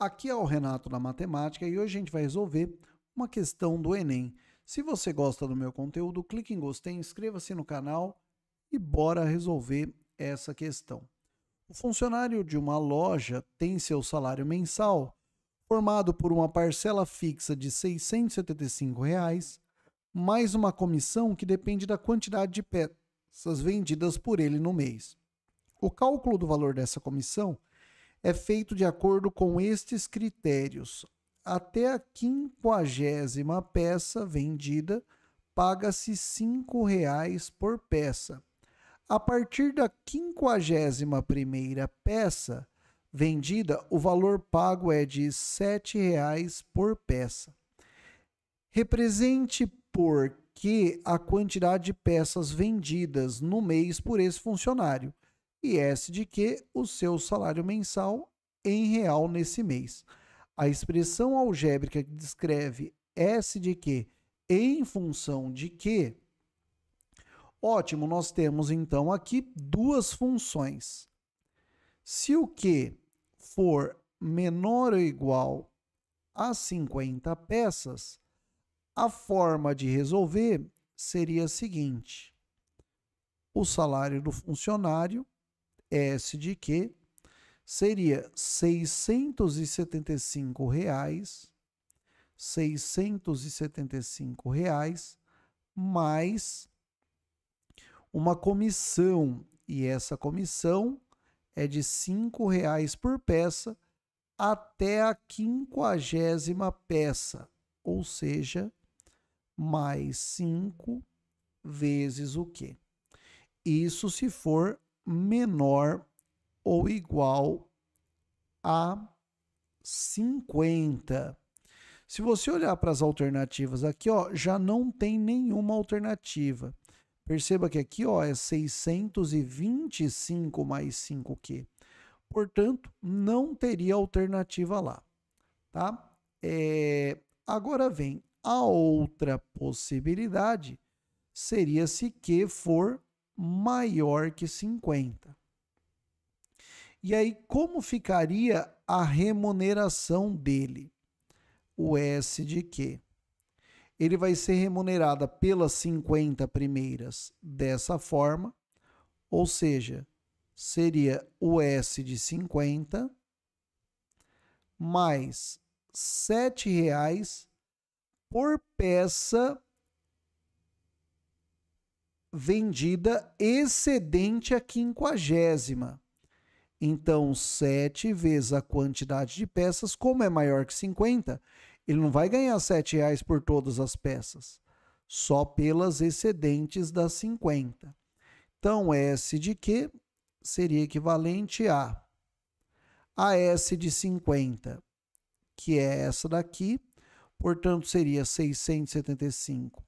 Aqui é o Renato da Matemática e hoje a gente vai resolver uma questão do Enem. Se você gosta do meu conteúdo, clique em gostei, inscreva-se no canal e bora resolver essa questão. O funcionário de uma loja tem seu salário mensal formado por uma parcela fixa de R$ 675,00 reais, mais uma comissão que depende da quantidade de peças vendidas por ele no mês. O cálculo do valor dessa comissão é feito de acordo com estes critérios. Até a quinquagésima peça vendida, paga-se R$ 5,00 por peça. A partir da quinquagésima primeira peça vendida, o valor pago é de R$ 7,00 por peça. Represente por que a quantidade de peças vendidas no mês por esse funcionário e S de Q, o seu salário mensal em real nesse mês. A expressão algébrica que descreve S de Q em função de Q. Ótimo, nós temos então aqui duas funções. Se o Q for menor ou igual a 50 peças, a forma de resolver seria a seguinte: o salário do funcionário S de Q seria R$ 675 reais, 675 reais mais uma comissão e essa comissão é de R$ reais por peça até a quinquagésima peça, ou seja, mais 5 vezes o quê? Isso se for menor ou igual a 50. Se você olhar para as alternativas aqui, ó, já não tem nenhuma alternativa. Perceba que aqui ó, é 625 mais 5Q. Portanto, não teria alternativa lá. Tá? É... Agora vem a outra possibilidade, seria se Q for maior que 50. E aí, como ficaria a remuneração dele? O S de quê? Ele vai ser remunerado pelas 50 primeiras dessa forma, ou seja, seria o S de 50 mais R$ 7,00 por peça vendida excedente a quinquagésima. Então, 7 vezes a quantidade de peças, como é maior que 50, ele não vai ganhar 7 reais por todas as peças, só pelas excedentes das 50. Então, S de Q seria equivalente a a S de 50, que é essa daqui, portanto, seria 675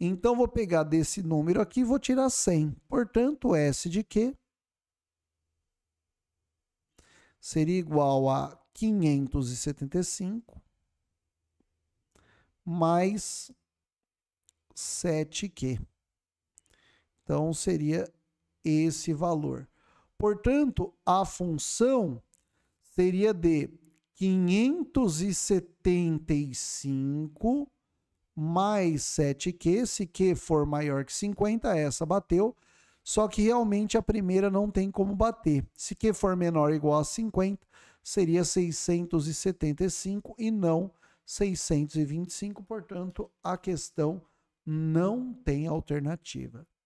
Então, vou pegar desse número aqui e vou tirar 100. Portanto, S de Q seria igual a 575 mais 7Q. Então, seria esse valor. Portanto, a função seria de 575 mais 7Q. Se Q for maior que 50, essa bateu. Só que realmente a primeira não tem como bater. Se Q for menor ou igual a 50, seria 675 e não 625. Portanto, a questão não tem alternativa.